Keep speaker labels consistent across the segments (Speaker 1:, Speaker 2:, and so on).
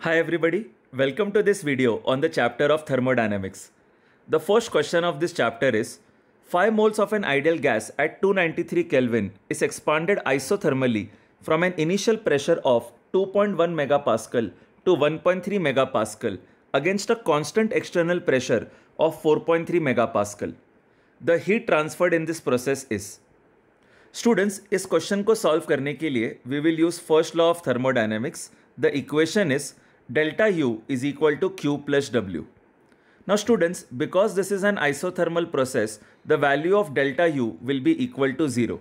Speaker 1: Hi everybody, welcome to this video on the chapter of thermodynamics. The first question of this chapter is 5 moles of an ideal gas at 293 Kelvin is expanded isothermally from an initial pressure of 2.1 MPa to 1.3 MPa against a constant external pressure of 4.3 MPa. The heat transferred in this process is Students, इस question को solve करने के लिए we will use first law of thermodynamics. The equation is delta U is equal to Q plus W. Now students, because this is an isothermal process, the value of delta U will be equal to 0.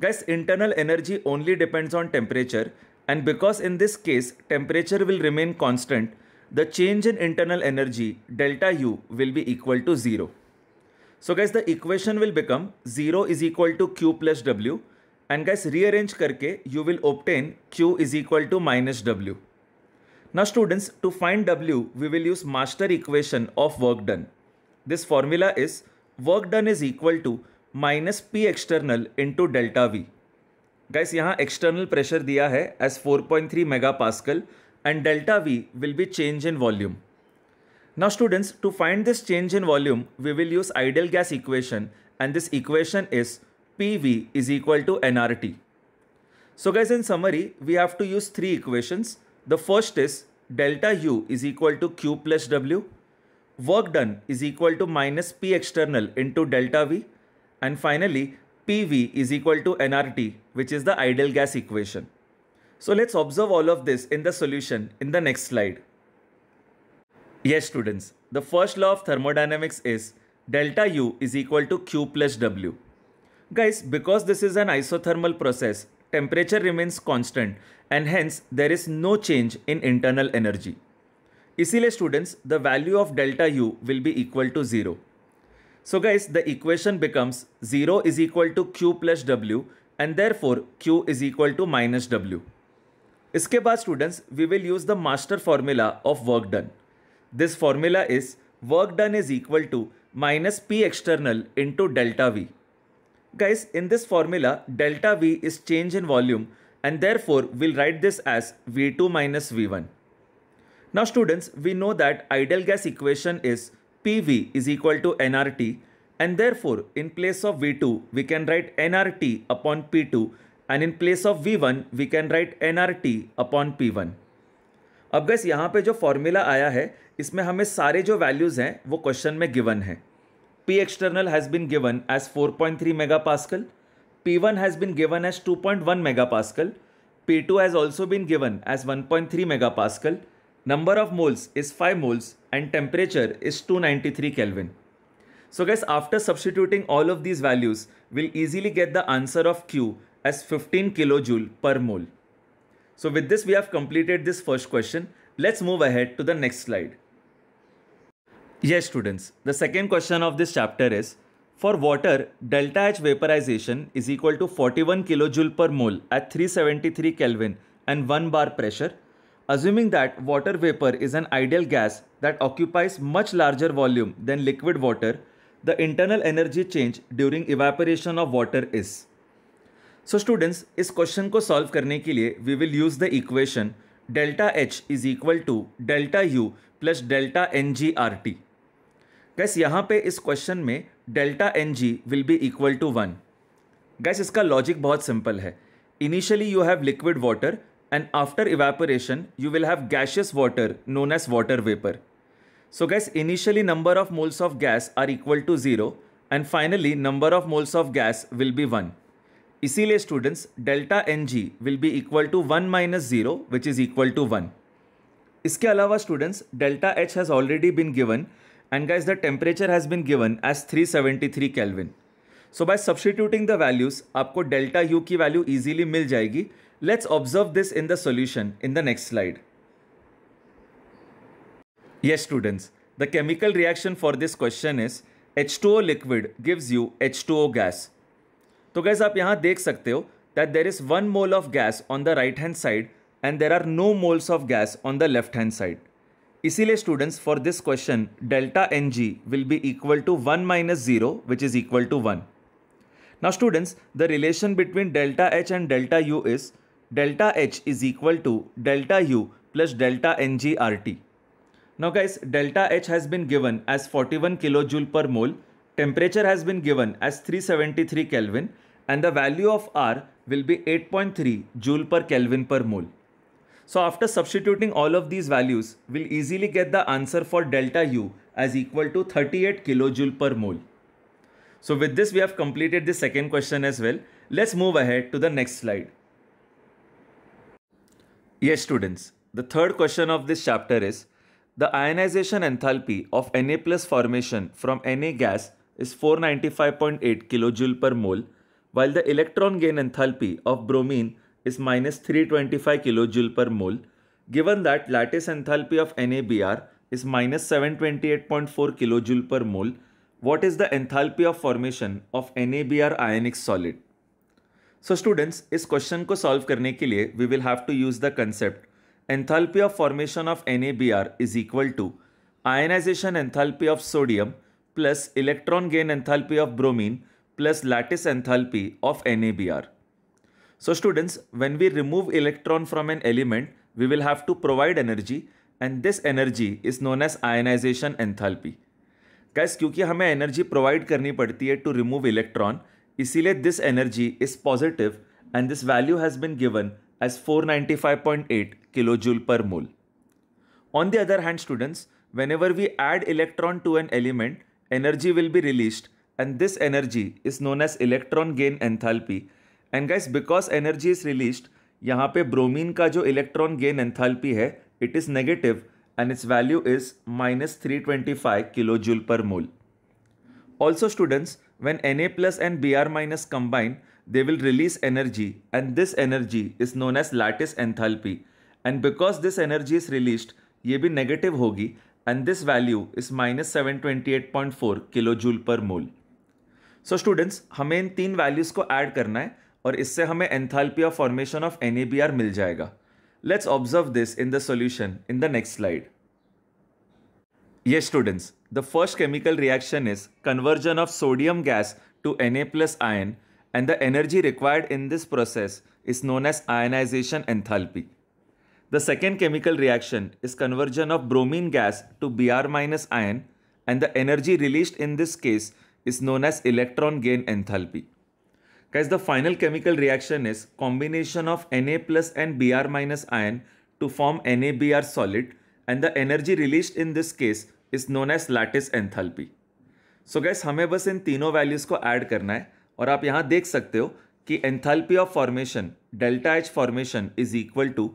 Speaker 1: Guys, internal energy only depends on temperature and because in this case, temperature will remain constant, the change in internal energy delta U will be equal to 0. So guys, the equation will become 0 is equal to Q plus W and guys, rearrange karke you will obtain Q is equal to minus W. Now students, to find W, we will use master equation of work done. This formula is work done is equal to minus P external into delta V. Guys, यहाँ external pressure दिया है as 4.3 megapascal and delta V will be change in volume. Now students, to find this change in volume, we will use ideal gas equation and this equation is PV is equal to nRT. So guys, in summary, we have to use three equations. The first is delta U is equal to Q plus W. Work done is equal to minus P external into delta V. And finally, PV is equal to nRT, which is the ideal gas equation. So let's observe all of this in the solution in the next slide. Yes, students, the first law of thermodynamics is delta U is equal to Q plus W. Guys, because this is an isothermal process, temperature remains constant and hence there is no change in internal energy. Isile students, the value of delta U will be equal to 0. So guys, the equation becomes 0 is equal to Q plus W and therefore Q is equal to minus W. Iske baad students, we will use the master formula of work done. This formula is work done is equal to minus P external into delta V. Guys, in this formula, delta V is change in volume and therefore we'll write this as V2 minus V1. Now students, we know that ideal gas equation is PV is equal to nRT and therefore in place of V2 we can write nRT upon P2 and in place of V1 we can write nRT upon P1. अब gas यहाँ पे जो formula आया है इसमें हमें सारे जो वैल्यूज़ हैं वो क्वेश्चन में गिवन हैं P external has been given as 4.3 megapascal. P1 has been given as 2.1 megapascal. P2 has also been given as 1.3 megapascal. Number of moles is 5 moles and temperature is 293 Kelvin. So guys, after substituting all of these values, we'll easily get the answer of Q as 15 kilojoule per mole. So with this, we have completed this first question. Let's move ahead to the next slide. Yes, students. The second question of this chapter is For water, delta H vaporization is equal to 41 kilojoule per mole at 373 Kelvin and 1 bar pressure. Assuming that water vapor is an ideal gas that occupies much larger volume than liquid water, the internal energy change during evaporation of water is. So students इस question को solve करने के लिए we will use the equation delta H is equal to delta U plus delta N G R T guys यहाँ पे इस question में delta N G will be equal to one guys इसका logic बहुत simple है initially you have liquid water and after evaporation you will have gaseous water known as water vapour so gas initially number of moles of gas are equal to zero and finally number of moles of gas will be one इसीलिए students delta N G will be equal to one minus zero which is equal to one इसके अलावा students delta H has already been given and guys the temperature has been given as 373 seventy three kelvin so by substituting the values आपको delta U की value easily मिल जाएगी let's observe this in the solution in the next slide yes students the chemical reaction for this question is H two O liquid gives you H two O gas तो guys आप यहाँ देख सकते हो that there is one mole of gas on the right hand side and there are no moles of gas on the left hand side. इसीलिए students for this question delta N G will be equal to one minus zero which is equal to one now students the relation between delta H and delta U is delta H is equal to delta U plus delta N G R T now guys delta H has been given as 41 kilo joule per mole temperature has been given as 373 kelvin and the value of R will be 8.3 joule per kelvin per mole so after substituting all of these values, we'll easily get the answer for delta U as equal to 38 kilojoule per mole. So with this, we have completed the second question as well. Let's move ahead to the next slide. Yes, students. The third question of this chapter is, the ionization enthalpy of Na plus formation from Na gas is 495.8 kilojoule per mole, while the electron gain enthalpy of bromine is minus 325 kilojoule per mole. Given that lattice enthalpy of NABR is minus 728.4 kilojoule per mole, what is the enthalpy of formation of NABR ionic solid? So students, इस question ko solve करने के लिए we will have to use the concept enthalpy of formation of NABR is equal to ionization enthalpy of sodium plus electron gain enthalpy of bromine plus lattice enthalpy of NABR. So students, when we remove electron from an element, we will have to provide energy and this energy is known as ionization enthalpy. Guys क्योंकि हमें energy provide करनी पड़ती है to remove electron इसीलिए this energy is positive and this value has been given as 495.8 kilo joule per mole on the other hand students whenever we add electron to an element energy will be released and this energy is known as electron gain enthalpy and guys because energy is release यहाँ पे bromine का जो electron gain enthalpy है it is negative and its value is minus three twenty five kilo joule per mole also students when N A plus and B R minus combine they will release energy and this energy is known as lattice enthalpy and because this energy is release ये भी negative होगी and this value is minus seven twenty eight point four kilo joule per mole so students हमें इन तीन values को add करना है और इससे हमें enthalpy of formation of N मिल जाएगा let's observe this in the solution in the next slide ये students the first chemical reaction is conversion of sodium gas to N A plus ion and the energy required in this process is known as ionization enthalpy the second chemical reaction is conversion of bromine gas to B R minus ion and the energy release in this case is known as electron gain enthalpy Guys, the final chemical reaction is combination of Na plus and Br minus ion to form NaBr solid and the energy released in this case is known as lattice enthalpy. So so guys हमें बस इन तीनों values को add करना है और आप यहाँ देख सकते हो कि enthalpy of formation delta H formation is equal to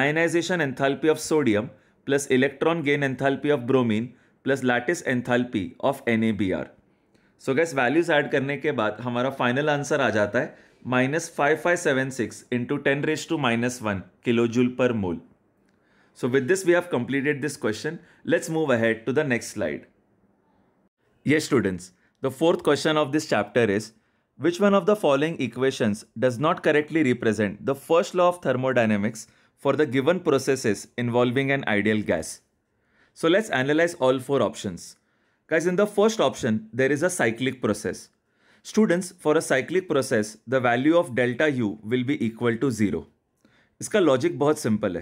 Speaker 1: ionization enthalpy of sodium plus electron gain enthalpy of bromine plus lattice enthalpy of N so guys values add करने के बाद हमारा फाइनल आंसर आ जाता है minus five five seven six into ten raise to minus one kilo joule per mole so with this we have completed this question let's move ahead to the next slide ये students the fourth question of this chapter is which one of the following equations does not correctly represent the first law of thermodynamics for the given processes involving an ideal gas so let's analyse all four options Guys, in the first option, there is a cyclic process. Students, for a cyclic process, the value of delta U will be equal to zero. Its logic is simple.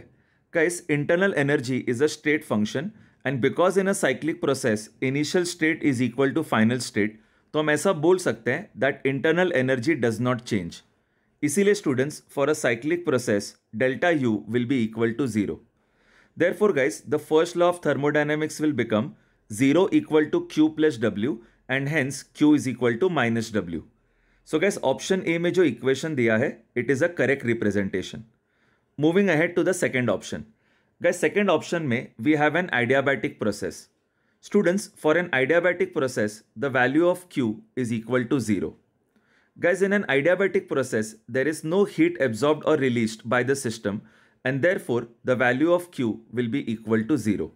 Speaker 1: Guys, internal energy is a state function and because in a cyclic process, initial state is equal to final state, so we can say that internal energy does not change. Isile students, for a cyclic process, delta U will be equal to zero. Therefore, guys, the first law of thermodynamics will become 0 equal to q plus w and hence q is equal to minus w. So guys option A, जो equation दिया है it is a correct representation. Moving ahead to the second option. Guys second option में we have an adiabatic process. Students for an adiabatic process the value of q is equal to 0. Guys in an adiabatic process there is no heat absorbed or released by the system and therefore the value of q will be equal to 0.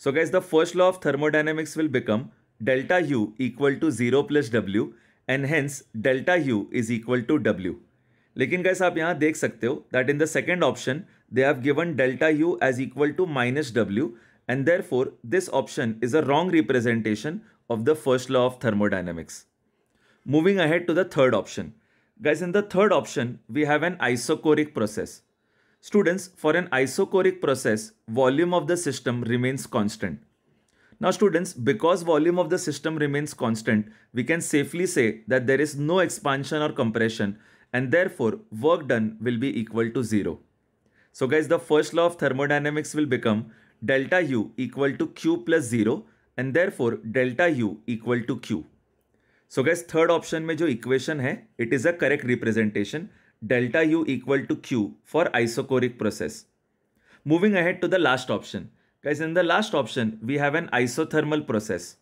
Speaker 1: So guys, the first law of thermodynamics will become delta U equal to 0 plus W and hence delta U is equal to W. Lekin guys, aap yahan dekh sakte that in the second option, they have given delta U as equal to minus W and therefore this option is a wrong representation of the first law of thermodynamics. Moving ahead to the third option. Guys, in the third option, we have an isochoric process. Students, for an isochoric process, volume of the system remains constant. Now students, because volume of the system remains constant, we can safely say that there is no expansion or compression and therefore work done will be equal to 0. So guys, the first law of thermodynamics will become delta U equal to Q plus 0 and therefore delta U equal to Q. So guys, third option में jo equation hai, it is a correct representation delta U equal to Q for isochoric process. Moving ahead to the last option. Guys, in the last option, we have an isothermal process.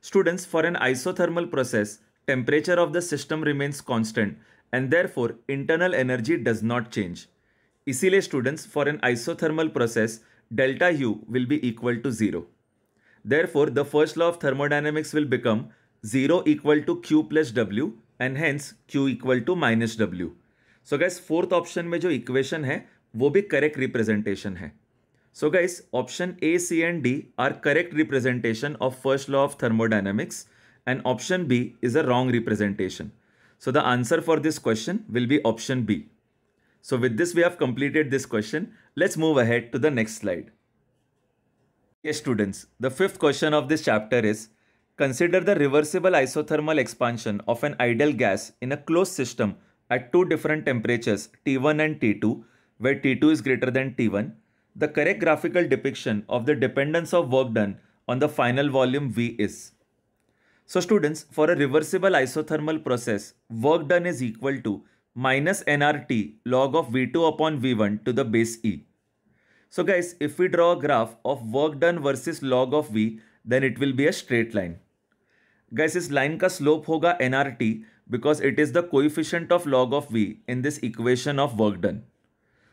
Speaker 1: Students, for an isothermal process, temperature of the system remains constant and therefore internal energy does not change. इसीलिए students for an isothermal process, Delta U will be equal to zero. Therefore, the first law of thermodynamics will become zero equal to Q plus W, and hence Q equal to minus W. So guys, fourth option में जो equation है वो भी correct representation है So guys, option A, C and D are correct representation of first law of thermodynamics, and option B is a wrong representation. So the answer for this question will be option B. So with this we have completed this question. Let's move ahead to the next slide. Yes students, the fifth question of this chapter is consider the reversible isothermal expansion of an ideal gas in a closed system at two different temperatures T1 and T2 where T2 is greater than T1, the correct graphical depiction of the dependence of work done on the final volume V is. So students, for a reversible isothermal process, work done is equal to minus nRT log of V2 upon V1 to the base E. So guys, if we draw a graph of work done versus log of V, then it will be a straight line. Guys, this line का slope होगा nRT because it is the coefficient of log of V in this equation of work done.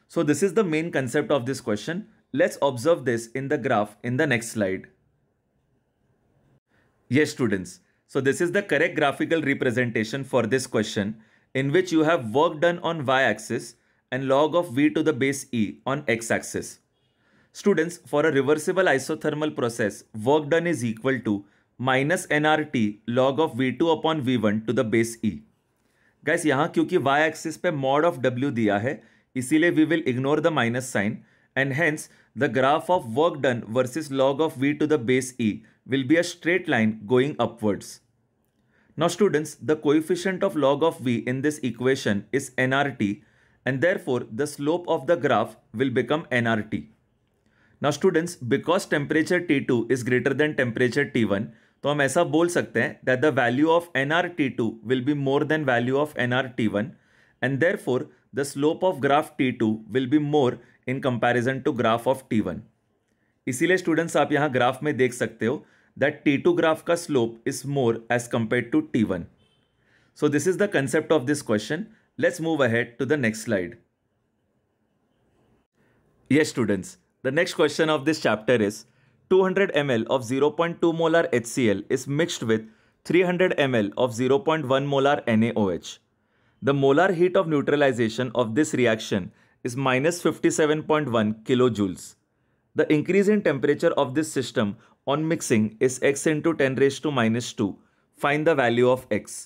Speaker 1: So this is the main concept of this question. Let's observe this in the graph in the next slide. Yes students, so this is the correct graphical representation for this question in which you have work done on y-axis and log of V to the base E on x-axis. Students, for a reversible isothermal process, work done is equal to minus N R T log of V two upon V one to the base e guys यहाँ क्योंकि Y axis पे mod of W दिया है इसीलिए we will ignore the minus sign and hence the graph of work done versus log of V to the base e will be a straight line going upwards Now students, the coefficient of log of v in this equation is nrt and therefore the slope of the graph will become nrt. Now students, because temperature T2 is greater than temperature T1, तो हम ऐसा बोल सकते हैं that the value of N R T two will be more than value of N R T one and therefore the slope of graph T two will be more in comparison to graph of T one इसीलिए students आप यहाँ graph में देख सकते हो that T two graph का slope is more as compare to T one so this is the concept of this question let's move ahead to the next slide yes students the next question of this chapter is 200 ml of 0.2 molar HCl is mixed with 300 ml of 0.1 molar NaOH. The molar heat of neutralization of this reaction is minus 57.1 kilojoules. The increase in temperature of this system on mixing is x into 10 raised to minus 2. Find the value of x.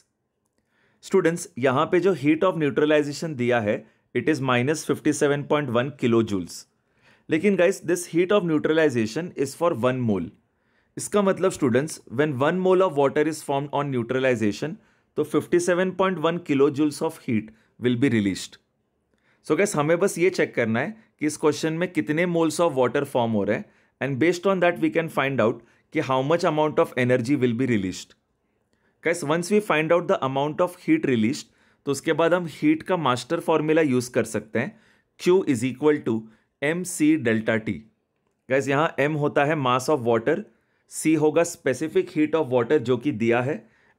Speaker 1: Students यहाँ पे जो heat of neutralisation दिया है it is minus fifty seven point one kilo joules लेकिन guys this heat of neutralisation is for one mole इसका मतलब students when one mole of water is form on neutralisation तो 57.1 kilo joules of heat will be released so guys हमें बस ये check करना है कि इस क्वेश्चन में कितने मोल्स ऑफ वाटर फॉर्म हो रहे हैं and based on that we can find out कि how much amount of energy will be released guys once we find out the amount of heat released तो उसके बाद हम हीट का master formula use कर सकते हैं Q is equal to M C delta T guys यहाँ M होता है मास ऑफ वाटर सी होगा स्पेसिफिक हीट ऑफ वाटर जो कि दिया है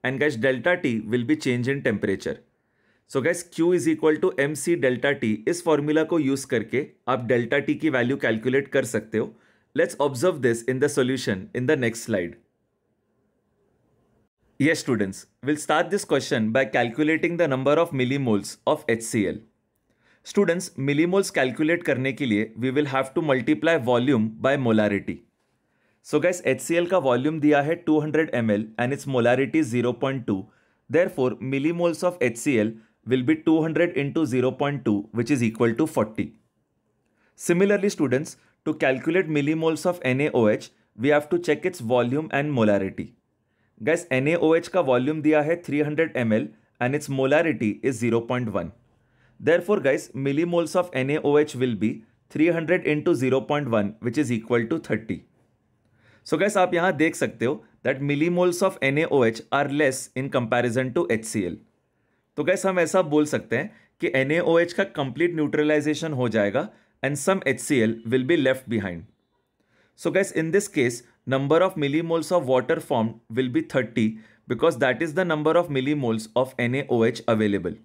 Speaker 1: and guys delta T will be change in temperature so guys Q is equal to M C delta T इस formula को यूज करके आप डेल्टा टी की वैल्यू कैलकुलेट कर सकते हो let's observe this in the solution in the next slide ये students start this question by calculating the number of milli moles of H C L students millimoles calculate करने के लिए we will have to multiply volume by molarity so guys H का volume दिया है 200 hundred M L and its molarity zero point two therefore millimoles of H C L will be two hundred into zero point two which is equal to forty similarly students to calculate millimoles of N H we have to check its volume and molarity guys N H का volume दिया है three hundred M L and its molarity is zero point one Therefore, guys, millimoles of NaOH will be 300 into 0.1 which is equal to 30. So guys, aap yahan dekh sakte ho that millimoles of NaOH are less in comparison to HCl. to guys hum aisa bol sakte hain ki NaOH ka complete neutralization ho jayega and some HCl will be left behind. So guys, in this case, number of millimoles of water formed will be 30 because that is the number of millimoles of NaOH available.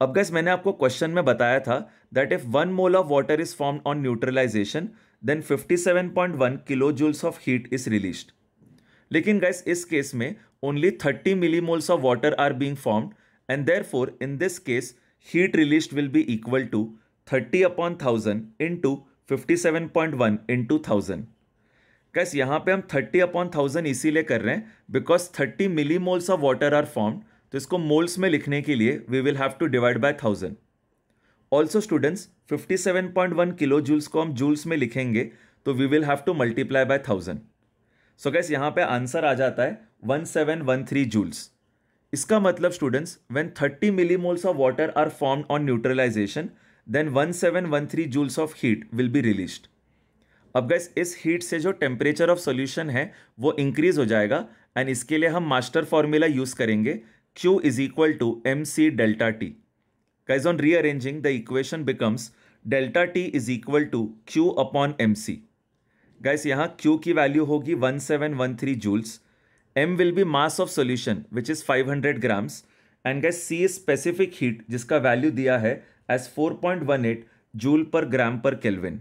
Speaker 1: अब guys मैंने आपको question में बताया था that if one mole of water is form on neutralisation then 57.1 kilo joules of heat is released लेकिन guys इस case में only 30 moles of water are being formed and for in this case heat released will be equal to 30 upon thousand into fifty seven point one into thousand guys यहाँ पे हम 30 upon thousand इसीलिए कर रहे हैं because 30 milli moles of water are formed तो इसको moles में लिखने के लिए we will have to divide by thousand also students 57.1 kilo joules को हम जूल्स में लिखेंगे तो we will have to multiply by thousand so guys यहाँ पे आंसर आ जाता है 1713 जूल्स इसका मतलब students when 30 moles of water are form on neutralisation then 1713 joules of heat will be released अब गैस इस हीट से जो टेम्परेचर ऑफ सोल्यूशन है वो इंक्रीज हो जाएगा एंड इसके लिए हम मास्टर फॉर्मूला यूज़ करेंगे Q is equal to mc delta t. Guys, on rearranging, the equation becomes delta t is equal to Q upon mc. Guys, यहाँ Q की value होगी 1713 joules. M will be mass of solution, which is 500 grams. And guys, C is specific heat, जिसका value दिया है as 4.18 joule per gram per Kelvin.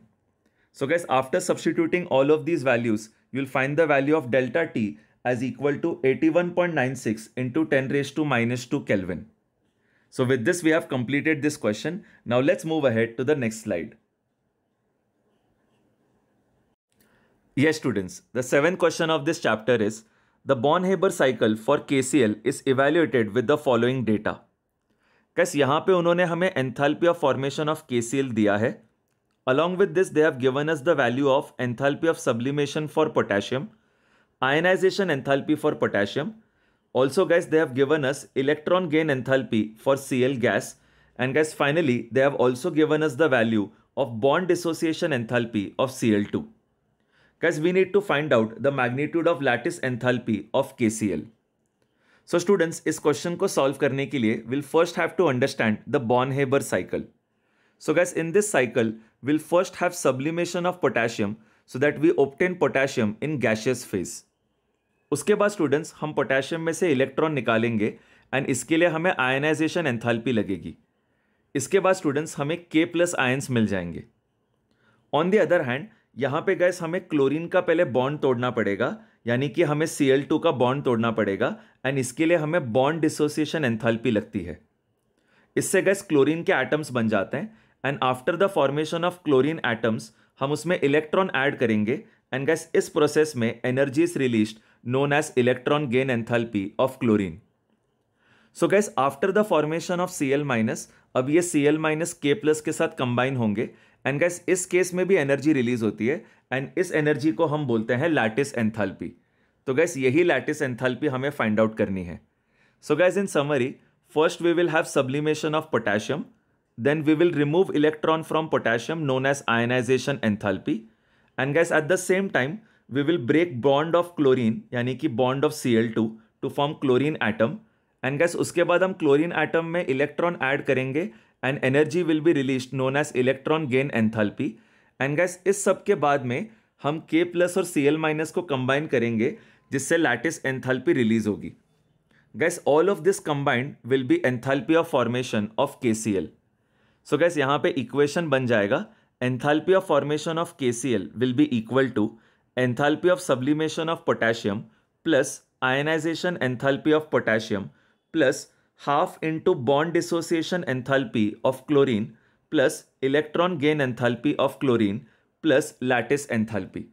Speaker 1: So guys, after substituting all of these values, you'll find the value of delta T as equal to 81.96 into 10 raised to minus 2 Kelvin. So with this, we have completed this question. Now let's move ahead to the next slide. Yes, students, the seventh question of this chapter is, the Born-Haber cycle for KCl is evaluated with the following data. कैस यहाँ पे उन्होंने हमें enthalpy formation of KCl दिया है along with this they have given us the value of enthalpy of sublimation for potassium ionization enthalpy for potassium. Also, guys, they have given us electron gain enthalpy for Cl gas. And guys, finally, they have also given us the value of bond dissociation enthalpy of Cl2. Guys, we need to find out the magnitude of lattice enthalpy of KCl. So students, is question ko solve karne ke liye, we'll first have to understand the Bonn-Haber cycle. So guys, in this cycle, we'll first have sublimation of potassium so that we obtain potassium in gaseous phase. उसके बाद students हम potassium में से electron निकालेंगे and इसके लिए हमें ionization enthalpy लगेगी इसके बाद स्टूडेंट्स हमें के प्लस आयन्स मिल जाएंगे ऑन दी अदर हैंड यहाँ पे गैस हमें क्लोरीन का पहले बॉन्ड तोड़ना पड़ेगा यानी कि हमें सी एल टू का बॉन्ड तोड़ना पड़ेगा एंड इसके लिए हमें बॉन्ड डिसोसिएशन एंथैल्पी लगती है इससे गैस क्लोरीन के एटम्स बन जाते हैं and after the formation of chlorine atoms हम उसमें इलेक्ट्रॉन ऐड करेंगे एंड गैस इस प्रोसेस में energy is released known as electron gain enthalpy of chlorine. So guys after the formation of C L minus अब ये C L minus K plus के साथ combine होंगे एंड गैस इस case में भी एनर्जी रिलीज होती है एंड इस एनर्जी को हम बोलते हैं लैटिस एंथैल्पी तो गैस यही लैटिस एंथैल्पी हमें फाइंड आउट करनी है so guys in summary first we will have sublimation of potassium then we will remove electron from potassium known as ionization enthalpy and guys at the same time we will break bond of chlorine यानी कि bond of C L two to form chlorine atom and guys उसके बाद हम chlorine atom में electron add करेंगे and energy will be release known as electron gain enthalpy and guys इस सब के बाद में हम के प्लस और सी एल माइनस को कंबाइन करेंगे जिससे लैटिस एंथल्पी रिलीज होगी guys all of this combined will be enthalpy of formation of K C L so guys यहाँ पे इक्वेशन बन जाएगा enthalpy of formation of K C L will be equal to enthalpy of sublimation of potassium plus ionisation enthalpy of potassium plus half into bond dissociation enthalpy of chlorine plus electron gain enthalpy of chlorine plus lattice enthalpy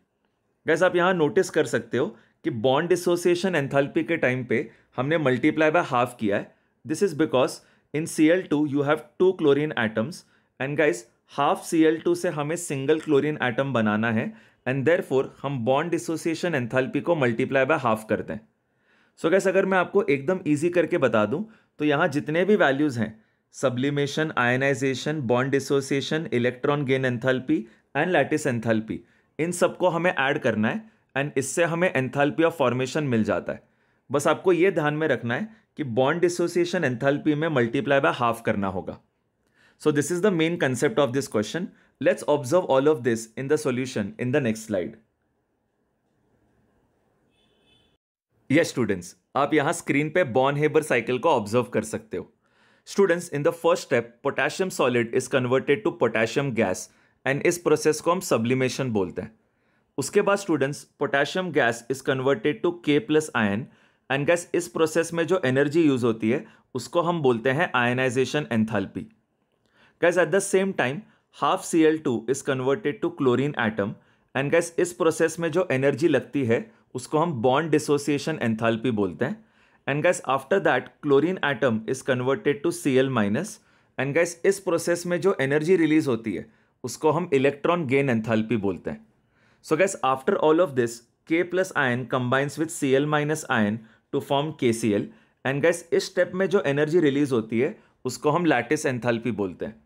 Speaker 1: guys आप यहाँ notice कर सकते हो कि bond dissociation enthalpy के time पे हमने multiply by half किया है this is because in C L two you have two chlorine atoms and guys half C L two से हमें सिंगल क्लोरिन ऐटम बनाना है एंड देर फोर हम बॉन्ड डिसोसिएशन एंथैल्पी को मल्टीप्लाई बाय हाफ करते हैं सो so गैस अगर मैं आपको एकदम ईजी करके बता दूँ तो यहाँ जितने भी वैल्यूज़ हैं sublimation ionisation bond dissociation electron gain enthalpy and lattice enthalpy इन सबको हमें ऐड करना है एंड इससे हमें एंथैल्पी ऑफ फॉर्मेशन मिल जाता है बस आपको ये ध्यान में रखना है कि बॉन्ड डिसोसिएशन एंथैल्पी में मल्टीप्लाई बाय हाफ करना होगा so this is the main concept of this question Let's observe all of this in the solution in the next slide. Yes students आप यहाँ स्क्रीन पे बॉन हेबर साइकिल को observe कर सकते हो students in the first step potassium solid is converted to potassium gas and इस process को हम सब्लिमेशन बोलते हैं उसके बाद students potassium gas is converted to K plus ion and guys इस प्रोसेस में जो एनर्जी यूज होती है उसको हम बोलते हैं ionisation enthalpy guys at the same time half C L two is converted to chlorine atom and guys इस प्रोसेस में जो एनर्जी लगती है उसको हम बॉन्ड डिसोसिएशन एंथैल्पी बोलते हैं and guys after that chlorine atom is converted to C L minus and guys इस प्रोसेस में जो एनर्जी रिलीज होती है उसको हम इलेक्ट्रॉन गेन एंथैल्पी बोलते हैं so guys after all of this K plus ion combines with C L minus ion to form K C L and guys इस स्टेप में जो एनर्जी रिलीज होती है उसको हम लैटिस एंथैल्पी बोलते हैं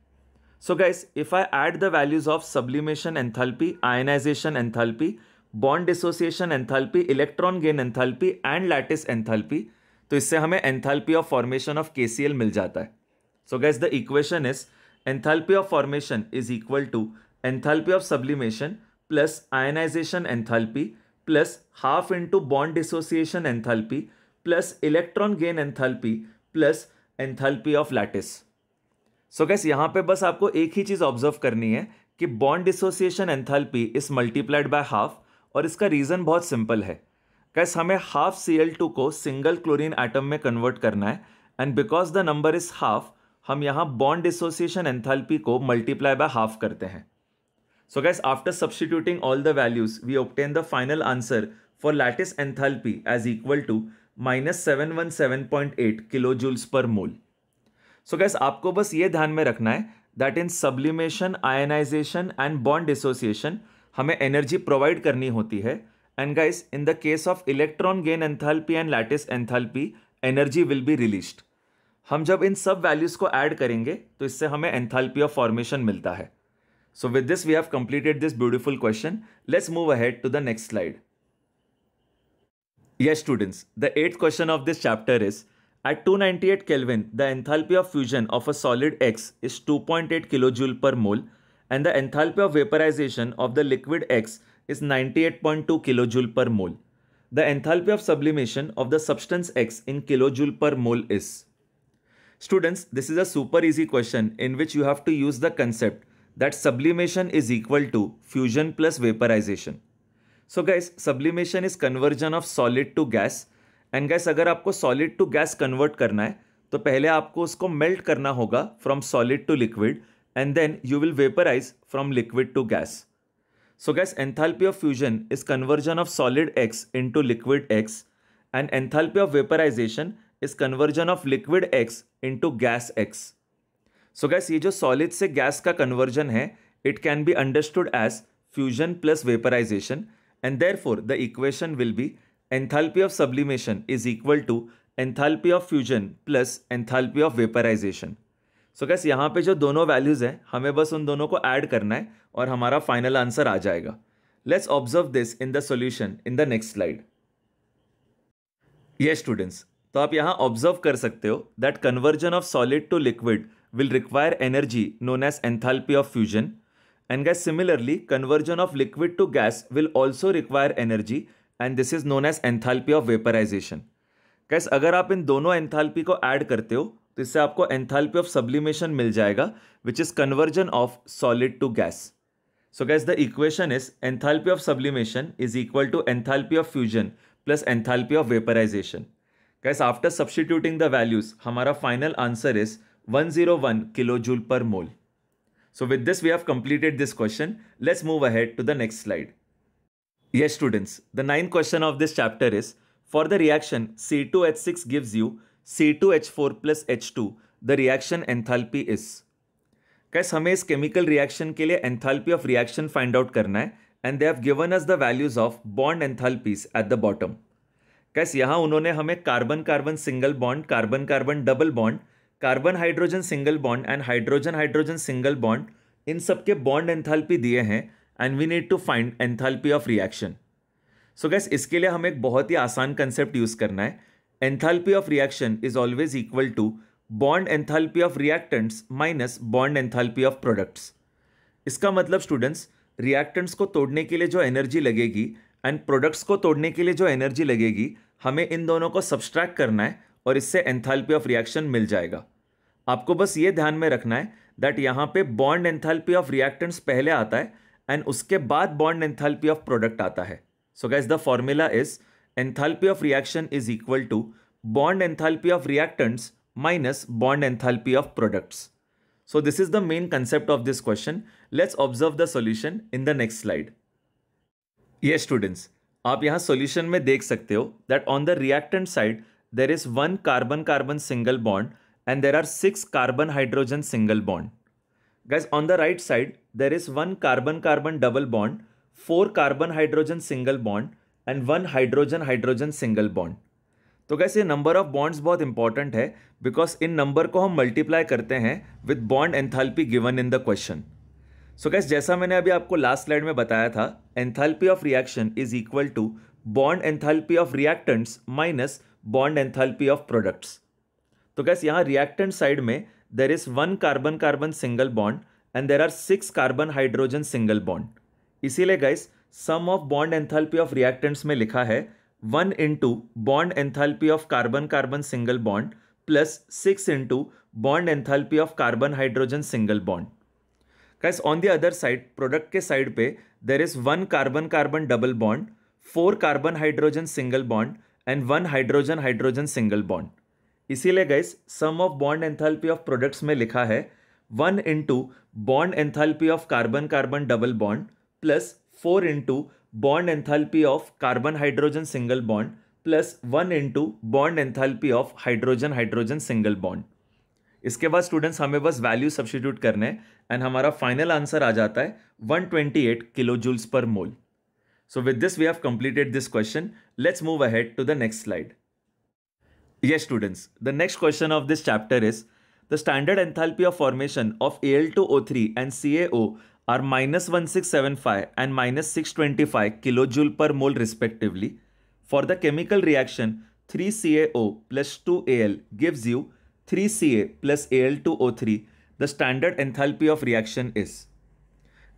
Speaker 1: So guys, if I add the values of sublimation enthalpy, ionization enthalpy, bond dissociation enthalpy, electron gain enthalpy and lattice enthalpy, तो इससे हमें enthalpy of formation of KCl मिल जाता है So guys, the equation is enthalpy of formation is equal to enthalpy of sublimation plus ionization enthalpy plus half into bond dissociation enthalpy plus electron gain enthalpy plus enthalpy of lattice. So guys यहाँ पे बस आपको एक ही चीज़ observe करनी है कि bond dissociation enthalpy is multiplied by half और इसका रीज़न बहुत सिंपल है गैस हमें हाफ सी एल टू को सिंगल क्लोरीन एटम में कन्वर्ट करना है and because the number is half हम यहाँ बॉन्ड डिसोसिएशन एंथैल्पी को मल्टीप्लाई बाय हाफ करते हैं so guys after substituting all the values we obtain the final answer for lattice enthalpy as equal to minus seven one seven point eight kilo joules per mole so gas आपको बस ये ध्यान में रखना है that in sublimation ionisation and bond association हमें energy provide करनी होती है and guys in the case of electron gain enthalpy and lattice enthalpy energy will be released हम जब इन सब वैल्यूज़ को ऐड करेंगे तो इससे हमें एंथैल्पी ऑफ फॉर्मेशन मिलता है so with this we have completed this beautiful question let's move ahead to the next slide yes students the eighth question of this chapter is At 298 Kelvin, the enthalpy of fusion of a solid X is 2.8 kilojoule per mole and the enthalpy of vaporization of the liquid X is 98.2 kilojoule per mole. The enthalpy of sublimation of the substance X in kilojoule per mole is. Students, this is a super easy question in which you have to use the concept that sublimation is equal to fusion plus vaporization. So guys, sublimation is conversion of solid to gas and guys अगर आपको solid to gas convert करना है तो पहले आपको उसको melt करना होगा from solid to liquid and then you will vaporize from liquid to gas so guys enthalpy of fusion is conversion of solid X into liquid X and enthalpy of vaporization is conversion of liquid X into gas X so guys ये जो solid से gas का conversion है it can be understood as fusion plus vaporization and therefore the equation will be enthalpy of sublimation is equal to enthalpy of fusion plus enthalpy of vaporization so guys यहाँ पे जो दोनों values हैं हमें बस उन दोनों को ऐड करना है और हमारा फाइनल आंसर आ जाएगा let's observe this in the solution in the next slide ये स्टूडेंट्स तो आप यहाँ ऑब्जर्व कर सकते हो that conversion of solid to liquid will require energy known as enthalpy of fusion and guys similarly conversion of liquid to gas will also require energy and this is known as enthalpy of vaporization guys अगर आप इन दोनों enthalpy को add करते हो तो इससे आपको enthalpy of sublimation मिल जाएगा which is conversion of solid to gas so guys the equation is enthalpy of sublimation is equal to enthalpy of fusion plus enthalpy of vaporization guys after substituting the values हमारा final answer is 101 kilo joule per mole so with this we have completed this question let's move ahead to the next slide Yes, students, the ninth question of this chapter is for the reaction C2H6 gives you C2H4 plus H2, the reaction enthalpy is. Guys हमें इस chemical reaction के लिए enthalpy of reaction find out करना है and they have given us the values of bond enthalpies at the bottom guys यहाँ उन्होंने हमें carbon carbon single bond carbon carbon double bond carbon hydrogen single bond and hydrogen hydrogen single bond इन सब के bond enthalpy दिए हैं and we need to find enthalpy of reaction so guys इसके लिए हमें एक बहुत ही आसान कंसेप्ट यूज़ करना है enthalpy of reaction is always equal to bond enthalpy of reactants minus bond enthalpy of products इसका मतलब स्टूडेंट्स रिएक्टेंट्स को तोड़ने के लिए जो एनर्जी लगेगी एंड प्रोडक्ट्स को तोड़ने के लिए जो एनर्जी लगेगी हमें इन दोनों को सब्सट्रैक्ट करना है और इससे एंथैल्पी ऑफ रिएक्शन मिल जाएगा आपको बस ये ध्यान में रखना है दैट यहाँ पे बॉन्ड एंथैल्पी ऑफ रिएक्टेंट्स पहले आता है एंड उसके बाद बॉन्ड एंथैल्पी ऑफ प्रोडक्ट आता है so guys the formula is enthalpy of reaction is equal to bond enthalpy of reactants minus bond enthalpy of products so this is the main concept of this question let's observe the solution in the next slide ये students आप यहाँ solution में देख सकते हो that on the reactant side there is one carbon carbon single bond and there are six carbon hydrogen single bond gas on the right side there is one carbon carbon double bond four carbon hydrogen single bond and one hydrogen hydrogen single bond तो guys ये number of bonds बहुत important है because इन number को हम multiply करते हैं with bond enthalpy given in the question so guys जैसा मैंने अभी आपको लास्ट स्लाइड में बताया था enthalpy of reaction is equal to bond enthalpy of reactants minus bond enthalpy of products तो गैस यहाँ रिएक्टेंट साइड में there is one carbon carbon single bond and there are six carbon hydrogen single bond इसीलिए guys sum of bond enthalpy of reactants में लिखा है one into bond enthalpy of carbon carbon single bond plus six into bond enthalpy of carbon hydrogen single bond guys on the other side product के side पे there is one carbon carbon double bond four carbon hydrogen single bond and one hydrogen hydrogen single bond इसीलिए guys sum of bond enthalpy of products में लिखा है one into bond enthalpy of carbon carbon double bond plus four into bond enthalpy of carbon hydrogen single bond plus one into bond enthalpy of hydrogen hydrogen single bond इसके बाद students हमें बस value substitute करना है and हमारा final answer आ जाता है 128 kilo joules per mole so with this we have completed this question let's move ahead to the next slide Yes, students. The next question of this chapter is the standard enthalpy of formation of Al2O3 and CaO are minus 1675 and minus 625 kilojoule per mole respectively. For the chemical reaction, 3CaO plus 2Al gives you 3Ca plus Al2O3. The standard enthalpy of reaction is.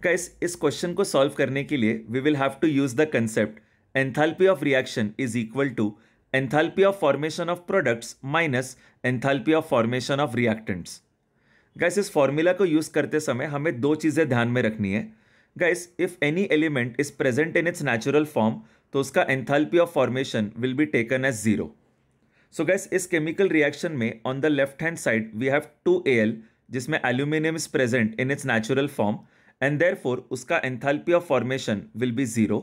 Speaker 1: Guys, इस question को solve. करने के लिए we will have to use the concept. Enthalpy of reaction is equal to enthalpy of formation of products minus enthalpy of formation of reactants guys इस formula को use करते समय हमें दो चीज़ें ध्यान में रखनी है guys if any element is present in its natural form तो उसका enthalpy of formation will be taken as zero so guys इस केमिकल रिएक्शन में on the left hand side we have two A L जिसमें aluminium is present in its natural form and there उसका enthalpy of formation will be zero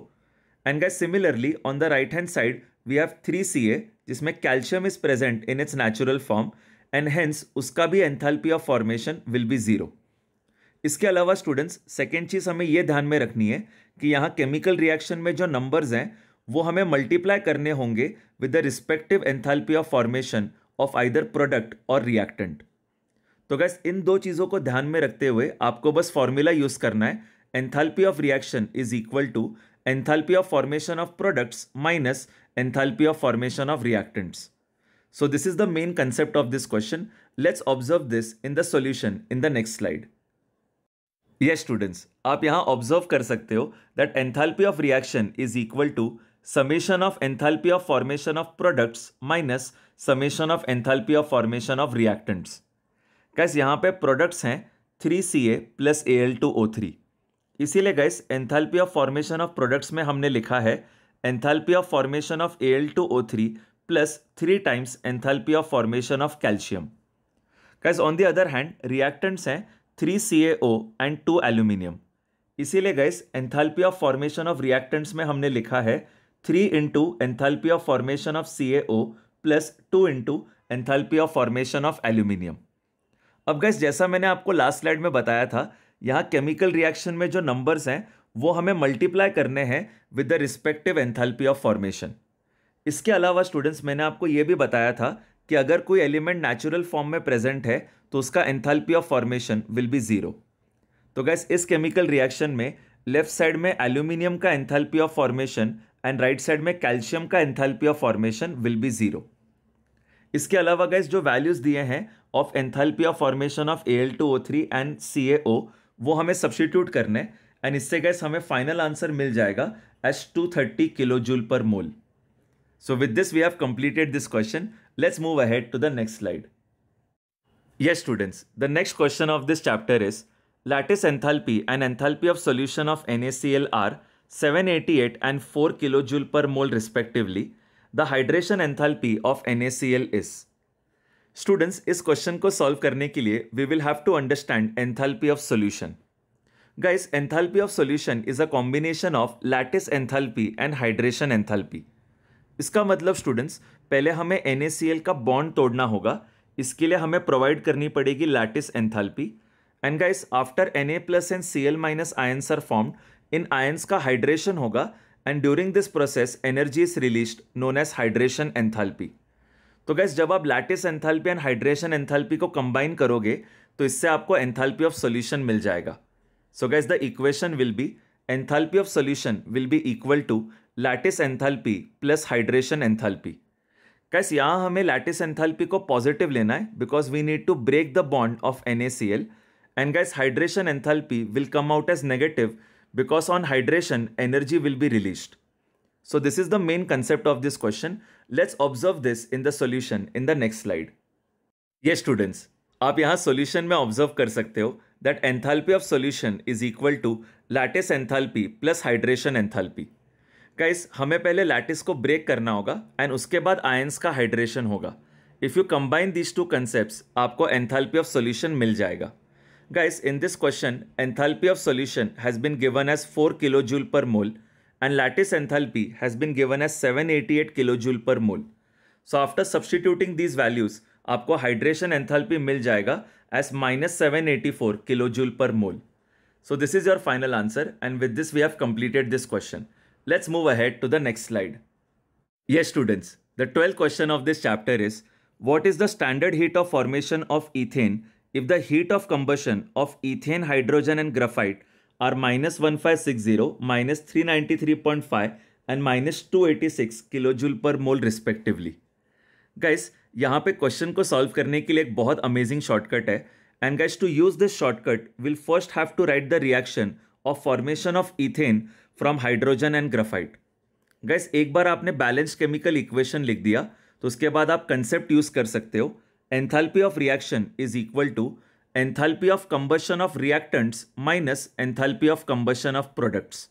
Speaker 1: and guys similarly on the right hand side we have three C A जिसमें calcium is present in its natural form and hence उसका भी enthalpy of formation will be zero इसके अलावा students second चीज़ हमें यह ध्यान में रखनी है कि यहाँ केमिकल रिएक्शन में जो नंबर्स हैं वो हमें मल्टीप्लाई करने होंगे with the respective enthalpy of formation of either product और रिएक्टेंट तो गैस इन दो चीज़ों को ध्यान में रखते हुए आपको बस फॉर्मूला यूज़ करना है enthalpy of reaction is equal to enthalpy of formation of products minus enthalpy of formation of reactants. So this is the main concept of this question. Let's observe this in the solution in the next slide. Yes students, आप यहाँ observe कर सकते हो that enthalpy of reaction is equal to summation of enthalpy of formation of products minus summation of enthalpy of formation of reactants. Guys यहाँ पे products हैं 3Ca plus Al2O3. इसीलिए guys enthalpy of formation of products में हमने लिखा है 3 of of formation A L two O three plus three times enthalpy of formation of calcium Guys, on the other hand reactants हैं three C A O and two aluminium इसीलिए guys enthalpy of formation of reactants में हमने लिखा है three into enthalpy of formation of C A O plus two into enthalpy of formation of aluminium अब guys जैसा मैंने आपको last slide में बताया था यहाँ केमिकल रिएक्शन में जो नंबर्स हैं वो हमें मल्टीप्लाई करने हैं with the respective enthalpy of formation इसके अलावा स्टूडेंट्स मैंने आपको ये भी बताया था कि अगर कोई एलिमेंट नेचुरल फॉर्म में प्रेजेंट है तो उसका enthalpy of formation will be zero तो गैस इस केमिकल रिएक्शन में लेफ्ट साइड में एल्यूमिनियम का enthalpy of formation and right side में कैल्शियम का enthalpy of formation will be zero इसके अलावा गैस जो वैल्यूज़ दिए हैं of enthalpy of formation of A L two O three and C A O वो हमें सब्सटीट्यूट करने एंड इससे गैस हमें फाइनल आंसर मिल जाएगा as two thirty kilo joule per mole so with this we have completed this question let's move ahead to the next slide yes students the next question of this chapter is lattice enthalpy and enthalpy of solution of N A C L are seven eighty eight and four kilo joule per mole respectively the hydration enthalpy of N A C L is students इस question को solve करने के लिए we will have to understand enthalpy of solution guys enthalpy of solution is a combination of lattice enthalpy and hydration enthalpy इसका मतलब students पहले हमें N का बॉन्ड तोड़ना होगा इसके लिए हमें प्रोवाइड करनी पड़ेगी lattice enthalpy and guys after N A plus and C L minus ions are formed इन आयन्स का हाइड्रेशन होगा and during this process energy is released known as hydration enthalpy तो गैस जब आप lattice enthalpy and hydration enthalpy को combine करोगे तो इससे आपको एंथैल्पी ऑफ सॉल्यूशन मिल जाएगा So guys, the equation will be enthalpy of solution will be equal to lattice enthalpy plus hydration enthalpy guys यहाँ हमें लैटिस एंथैल्पी को पॉजिटिव लेना है because we need to break the bond of N A C L and guys hydration enthalpy will come out as negative because on hydration energy will be released so this is the main concept of this question let's observe this in the solution in the next slide ये students आप यहाँ solution में observe कर सकते हो that enthalpy of solution is equal to lattice enthalpy plus hydration enthalpy guys हमें पहले lattice को ब्रेक करना होगा एंड उसके बाद आयंस का हाइड्रेशन होगा if you combine these two concept आपको एंथैल्पी ऑफ सोल्यूशन मिल जाएगा guys in this question enthalpy of solution has been given as four kilo joule per mole and lattice enthalpy has been given as seven eighty eight kilo joule per mole so after substituting these values आपको hydration enthalpy मिल जाएगा as minus 784 kilojoule per mole. So this is your final answer and with this we have completed this question. Let's move ahead to the next slide. Yes students, the 12th question of this chapter is what is the standard heat of formation of ethane if the heat of combustion of ethane, hydrogen and graphite are minus 1560, minus 393.5 and minus 286 kilojoule per mole respectively. Guys, यहाँ पे question को solve करने के लिए एक बहुत amazing shortcut है and guys to use this shortcut will first have to write the reaction of formation of ethane from hydrogen and graphite guys एक बार आपने बैलेंस केमिकल इक्वेशन लिख दिया तो उसके बाद आप कंसेप्ट यूज कर सकते हो enthalpy of reaction is equal to enthalpy of combustion of reactants minus enthalpy of combustion of products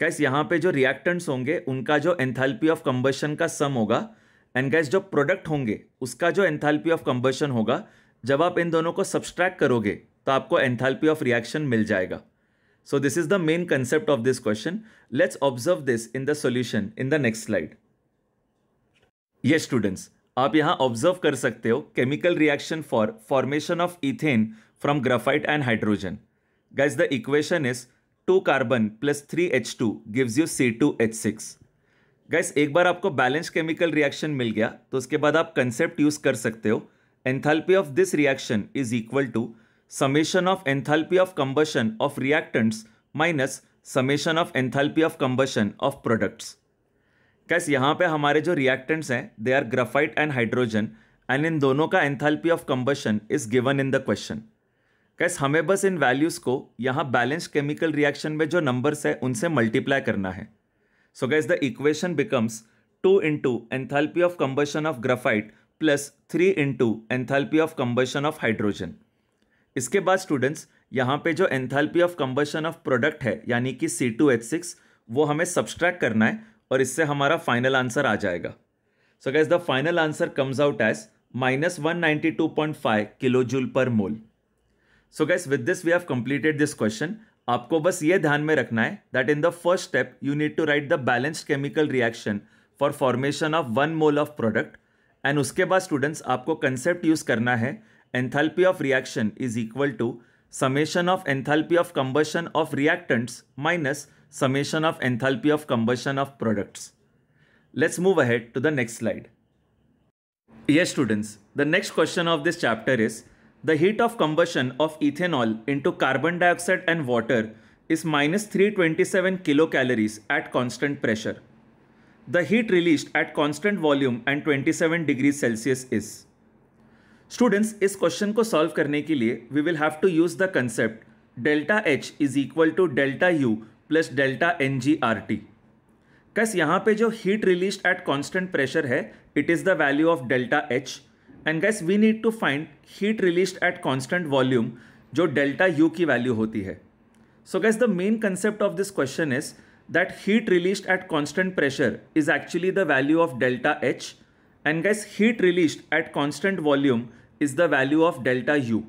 Speaker 1: guys यहाँ पे जो रिएक्टेंट्स होंगे उनका जो एंथैल्पी ऑफ कंबशन का सम होगा एंड गैस जो प्रोडक्ट होंगे उसका जो एंथैल्पी ऑफ कंबर्शन होगा जब आप इन दोनों को सब्सट्रैक्ट करोगे तो आपको एंथैल्पी ऑफ रिएक्शन मिल जाएगा so this is the main concept of this question let's observe this in the solution in the next slide ये स्टूडेंट्स आप यहाँ ऑब्जर्व कर सकते हो chemical reaction for formation of ethane from graphite and hydrogen guys the equation is two carbon plus three H two gives you C two H six guys एक बार आपको balance chemical reaction मिल गया तो उसके बाद आप कंसेप्ट यूज कर सकते हो enthalpy of this reaction is equal to summation of enthalpy of combustion of reactants minus summation of enthalpy of combustion of products guys यहाँ पे हमारे जो रिएक्टेंट्स हैं they are graphite and hydrogen and इन दोनों का enthalpy of combustion is given in the question guys हमें बस इन वैल्यूज़ को यहाँ बैलेंस केमिकल रिएक्शन में जो नंबर्स है उनसे मल्टीप्लाई करना है So guys, the equation becomes 2 into enthalpy of combustion of graphite plus three into enthalpy of combustion of hydrogen इसके बाद स्टूडेंट्स यहाँ पे जो enthalpy of combustion of product है यानी कि सी टू एच सिक्स वो हमें सब्सट्रैक्ट करना है और इससे हमारा फाइनल आंसर आ जाएगा so guys the final answer comes out as minus one ninety two point five kilo joule per mole so guys with this we have completed this question आपको बस ये ध्यान में रखना है that in the first step you need to write the balanced chemical reaction for formation of one mole of product and उसके बाद students आपको कंसेप्ट यूज करना है enthalpy of reaction is equal to summation of enthalpy of combustion of reactants minus summation of enthalpy of combustion of products let's move ahead to the next slide ये students the next question of this chapter is The heat of combustion of ethanol into carbon dioxide and water is minus 327 kilocalories at constant pressure. The heat released at constant volume and 27 degree Celsius is students इस question को solve करने के लिए we will have to use the concept delta H is equal to delta U plus delta N G R T कस यहाँ पे जो heat release at constant pressure है it is the value of delta H and guys we need to find heat release at constant volume जो delta U की value होती है so guys the main concept of this question is that heat release at constant pressure is actually the value of delta H and guys heat release at constant volume is the value of delta U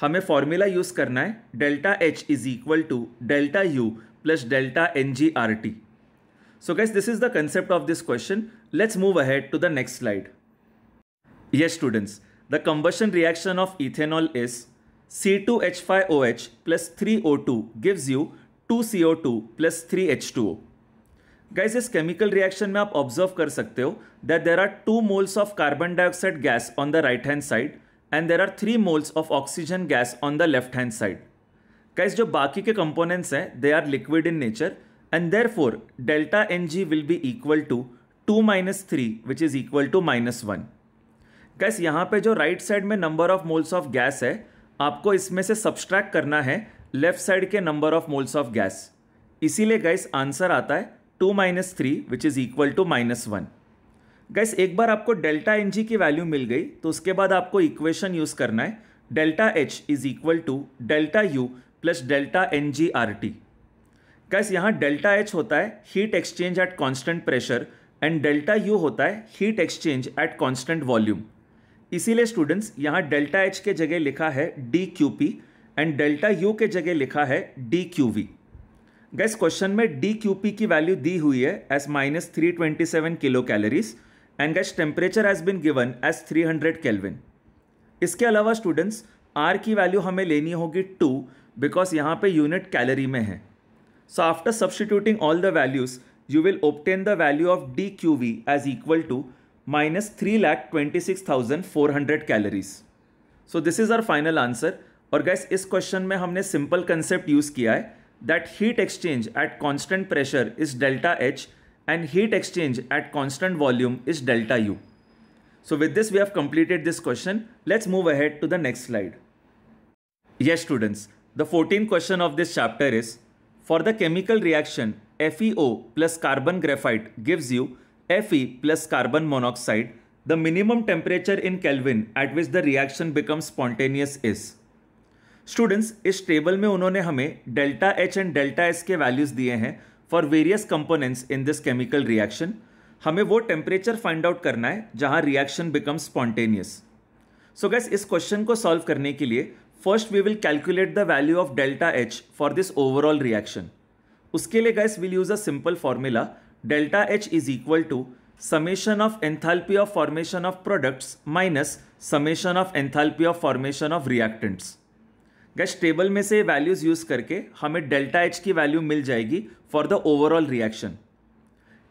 Speaker 1: हमें formula use करना है delta H is equal to delta U plus delta N G R T so guys this is the concept of this question let's move ahead to the next slide Yes, students. The combustion reaction of ethanol is C2H5OH plus 3O2 gives you 2CO2 plus 3H2O. Guys, this chemical reaction may observe kar sakte ho that there are 2 moles of carbon dioxide gas on the right hand side and there are 3 moles of oxygen gas on the left hand side. Guys, jo baki ke components hai, they are liquid in nature and therefore delta Ng will be equal to 2 minus 3 which is equal to minus 1. Guys यहाँ पे जो right side में number of moles of gas है आपको इसमें से subtract करना है लेफ्ट साइड के number of moles of gas इसीलिए गैस आंसर आता है two minus three which is equal to minus one guys एक बार आपको डेल्टा एन जी की वैल्यू मिल गई तो उसके बाद आपको इक्वेशन यूज़ करना है delta H is equal to delta U plus delta N G R T guys यहाँ डेल्टा एच होता है heat exchange at constant pressure and delta U होता है heat exchange at constant volume इसीलिए students यहाँ delta H के जगह लिखा है D Q P and delta U के जगह लिखा है D Q V guys question में डी क्यू पी की वैल्यू दी हुई है as minus three twenty seven kilo calories and guys temperature has been given as three hundred kelvin इसके अलावा स्टूडेंट्स आर की वैल्यू हमें लेनी होगी टू बिकॉज यहाँ पे यूनिट कैलरी में है so after substituting all the values you will obtain the value of D Q V as equal to minus 3,26,400 calories. So this is our final answer. And guys, in this question, we have used a simple concept that heat exchange at constant pressure is delta H, and heat exchange at constant volume is delta U. So with this, we have completed this question. Let's move ahead to the next slide. Yes, students, the 14th question of this chapter is, for the chemical reaction, FeO plus carbon graphite gives you Fe plus carbon monoxide, the minimum temperature in Kelvin at which the reaction becomes spontaneous is. Students इस table में उन्होंने हमें delta H and delta S के values दिए हैं for various components in this chemical reaction हमें वो temperature find out करना है जहां reaction becomes spontaneous so guys इस क्वेश्चन को सॉल्व करने के लिए first we will calculate the value of delta H for this overall reaction उसके लिए guys will use a simple formula delta H is equal to summation of enthalpy of formation of products minus summation of enthalpy of formation of reactants guys table में से values use करके हमें delta H की value मिल जाएगी for the overall reaction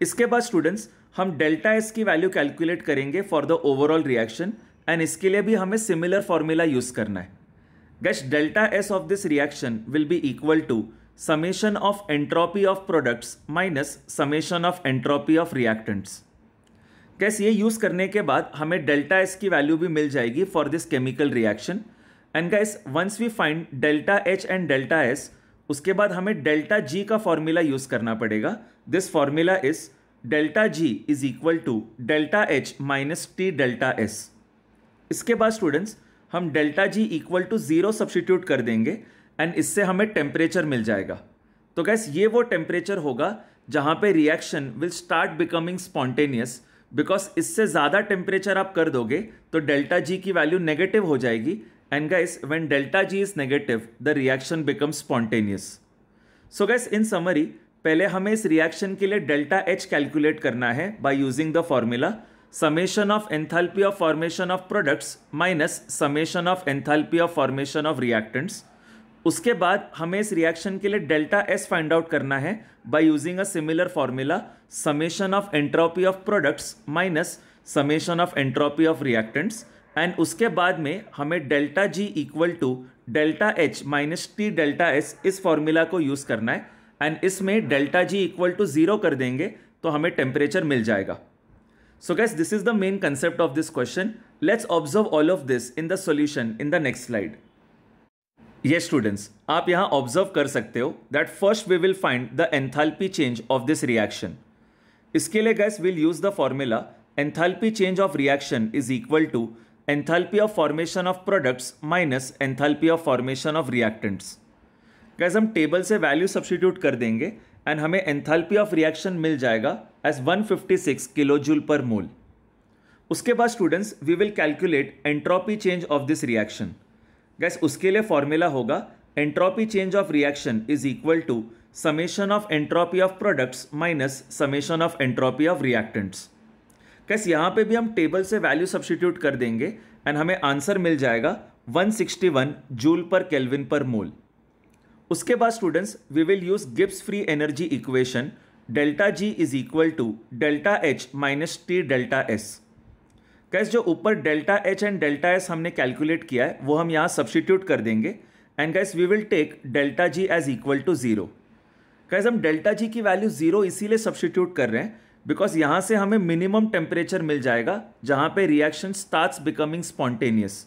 Speaker 1: इसके बाद students हम डेल्टा एस की वैल्यू कैलकुलेट करेंगे for the overall reaction and इसके लिए भी हमें सिमिलर फॉर्मूला यूज़ करना है guys delta S of this reaction will be equal to summation of entropy of products minus summation of entropy of reactants कैसे ये use करने के बाद हमें डेल्टा एस की वैल्यू भी मिल जाएगी for this chemical reaction and guys once we find delta H and delta S उसके बाद हमें डेल्टा जी का फॉर्मूला यूज़ करना पड़ेगा this formula is delta G is equal to delta H minus T delta S इसके बाद students हम delta G equal to zero substitute कर देंगे एंड इससे हमें टेम्परेचर मिल जाएगा तो गैस ये वो टेम्परेचर होगा जहाँ पे reaction will start becoming spontaneous because इससे ज़्यादा टेम्परेचर आप कर दोगे तो डेल्टा जी की वैल्यू नेगेटिव हो जाएगी and guys when delta G is negative the reaction become spontaneous so guys in summary पहले हमें इस रिएक्शन के लिए डेल्टा एच कैलकुलेट करना है by using the formula summation of enthalpy of formation of products minus summation of enthalpy of formation of reactants उसके बाद हमें इस रिएक्शन के लिए डेल्टा एस फाइंड आउट करना है by using a similar formula summation of entropy of products minus summation of entropy of reactants and उसके बाद में हमें delta G equal to delta H minus T delta S इस formula को use करना है एंड इसमें delta G equal to zero कर देंगे तो हमें टेम्परेचर मिल जाएगा so guys this is the main concept of this question let's observe all of this in the solution in the next slide ये स्टूडेंट्स आप यहाँ ऑब्जर्व कर सकते हो that first we will find the enthalpy change of this reaction इसके लिए guys will use the formula enthalpy change of reaction is equal to enthalpy of formation of products minus enthalpy of formation of reactants guys हम table से value substitute कर देंगे and हमें enthalpy of reaction मिल जाएगा as 156 kilo joule per mole उसके बाद students we will calculate entropy change of this reaction guys उसके लिए फॉर्मूला होगा entropy change of reaction is equal to summation of entropy of products minus summation of entropy of reactants guys यहाँ पे भी हम table से value substitute कर देंगे एंड हमें आंसर मिल जाएगा 161 joule per kelvin per mole उसके बाद students we will use Gibbs free energy equation delta G is equal to delta H minus T delta S guys जो ऊपर delta H and delta S हमने calculate किया है वो हम यहाँ सब्सटीट्यूट कर देंगे and guys we will take delta G as equal to zero guys हम डेल्टा जी की वैल्यू ज़ीरो इसीलिए सब्सटीट्यूट कर रहे हैं बिकॉज यहाँ से हमें मिनिमम टेम्परेचर मिल जाएगा जहाँ पे reaction starts becoming spontaneous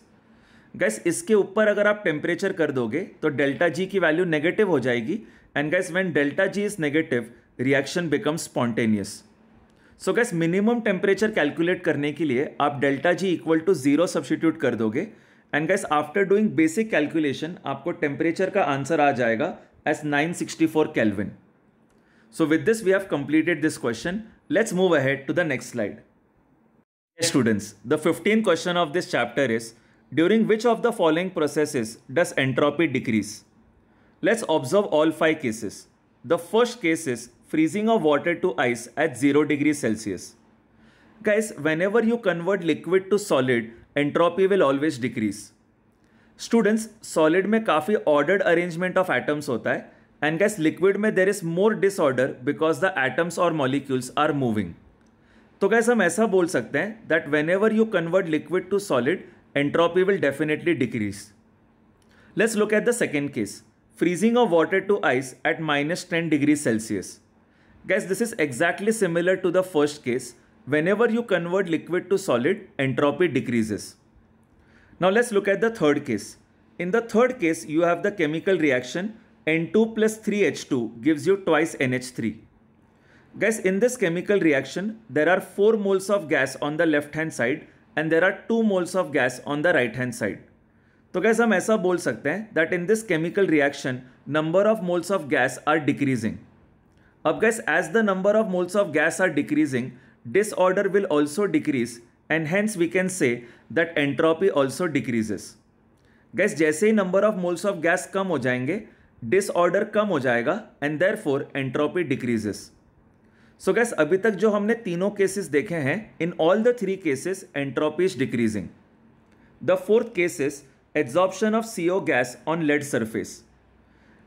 Speaker 1: guys इसके ऊपर अगर आप टेम्परेचर कर दोगे तो डेल्टा जी की वैल्यू नेगेटिव हो जाएगी and guys when delta G is negative reaction becomes spontaneous so guys minimum temperature calculate करने के लिए आप delta G equal to zero substitute कर दोगे and guys after doing basic calculation आपको टेम्परेचर का आंसर आ जाएगा as 964 sixty four kelvin so with this we have completed this question let's move ahead to the next slide students the fifteen question of this chapter is during which of the following processes does entropy decrease let's observe all five cases the first case is freezing of water to ice at 0 degree Celsius. Guys, whenever you convert liquid to solid, entropy will always decrease. Students solid में काफ़ी ordered arrangement of atoms होता है and guys liquid में there is more disorder because the atoms और molecules are moving तो guys हम ऐसा बोल सकते हैं that whenever you convert liquid to solid entropy will definitely decrease let's look at the second case freezing of water to ice at minus ten degree Celsius Guys, this is exactly similar to the first case. Whenever you convert liquid to solid, entropy decreases. Now let's look at the third case. In the third case, you have the chemical reaction N2 plus 3H2 gives you twice NH3. Guys, in this chemical reaction, there are 4 moles of gas on the left hand side and there are 2 moles of gas on the right hand side. So, guys, हम can say that in this chemical reaction, number of moles of gas are decreasing. अब guys as the number of moles of gas are decreasing disorder will also decrease and hence we can say that entropy also decreases guys जैसे ही number of moles of gas कम हो जाएंगे disorder कम हो जाएगा and therefore entropy decreases so guys अभी तक जो हमने तीनों केसेस देखे हैं in all the three cases entropy is decreasing the fourth cases absorption of C O gas on lead surface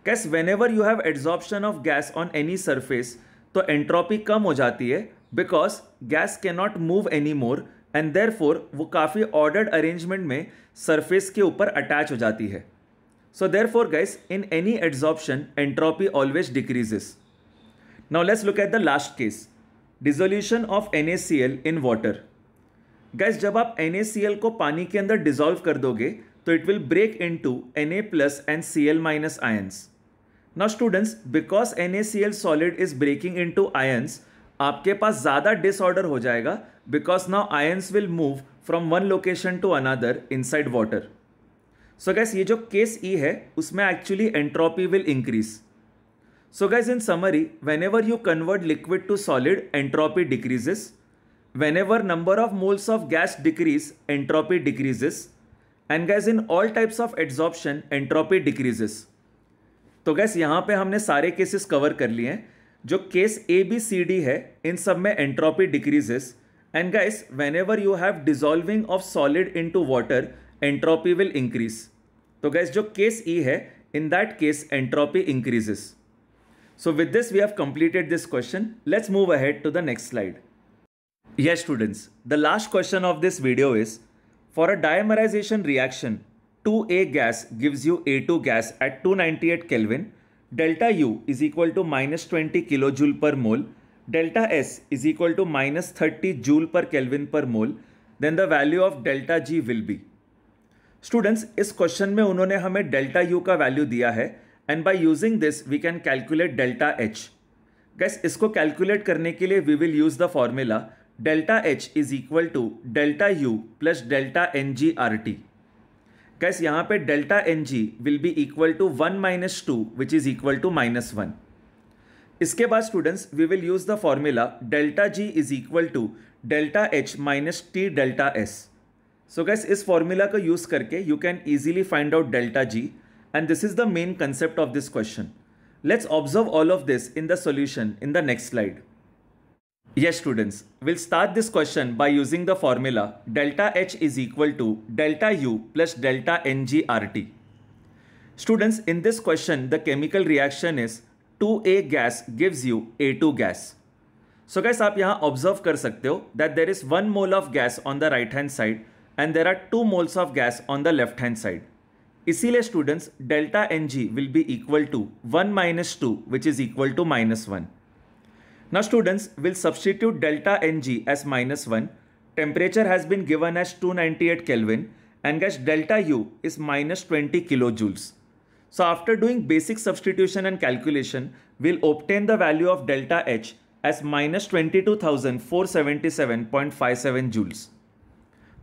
Speaker 1: case whenever you have adsorption of gas on any surface तो entropy कम हो जाती है because gas can not move any more and therefore वो काफ़ी ordered arrangement में surface के ऊपर अटैच हो जाती है so therefore guys in any adsorption entropy always decreases now let's look at the last case dissolution of N A C L in water guys जब आप एन ए सी एल को पानी के अंदर dissolve कर दोगे तो it will break into N A plus and C L minus ions now students because N C L solid is breaking into ions आपके पास ज़्यादा डिसऑर्डर हो जाएगा because now ions will move from one location to another inside water so guys ये जो case E e है उसमें actually entropy will increase so guys in summary whenever you convert liquid to solid entropy decreases whenever number of moles of gas decrease entropy decreases and guys in all types of adsorption entropy decreases तो guys यहाँ पे हमने सारे cases cover कर लिए हैं जो case A B C D है इन सब में entropy decreases and guys whenever you have dissolving of solid into water entropy will increase तो गैस जो केस ई e है in that case entropy increases so with this we have completed this question let's move ahead to the next slide yes students the last question of this video is for a dimerization reaction to A gas gives you A two gas at two ninety eight kelvin delta U is equal to minus twenty kilo joule per mole delta S is equal to minus thirty joule per kelvin per mole then the value of delta G will be students इस question में उन्होंने हमें delta U का value दिया है and by using this we can calculate delta H guys इसको calculate करने के लिए we will use the formula delta H is equal to delta U plus delta N G R T guys यहाँ पे delta N G will be equal to one minus two which is equal to minus one इसके बाद students we will use the formula delta G is equal to delta H minus T delta S so guys इस formula का use करके you can easily find out delta G and this is the main concept of this question let's observe all of this in the solution in the next slide Yes students, we'll start this question by using the formula delta H is equal to delta U plus delta NGRT. Students, in this question, the chemical reaction is 2A gas gives you A2 gas. So guys, you observe कर सकते that there is one mole of gas on the right hand side and there are two moles of gas on the left hand side. इसीलिए students, delta Ng will be equal to 1 minus 2 which is equal to minus 1. Now students, will substitute delta Ng as minus 1. Temperature has been given as 298 Kelvin and gas delta U is minus 20 kilojoules. So after doing basic substitution and calculation, we'll obtain the value of delta H as minus 22,477.57 joules.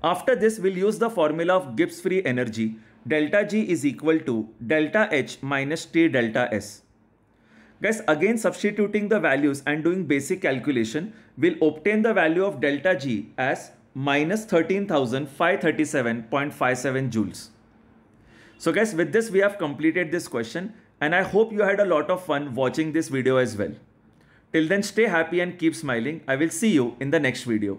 Speaker 1: After this, we'll use the formula of Gibbs free energy. Delta G is equal to delta H minus T delta S. Guys, again substituting the values and doing basic calculation, we'll obtain the value of delta G as minus 13,537.57 joules. So guys, with this, we have completed this question and I hope you had a lot of fun watching this video as well. Till then, stay happy and keep smiling. I will see you in the next video.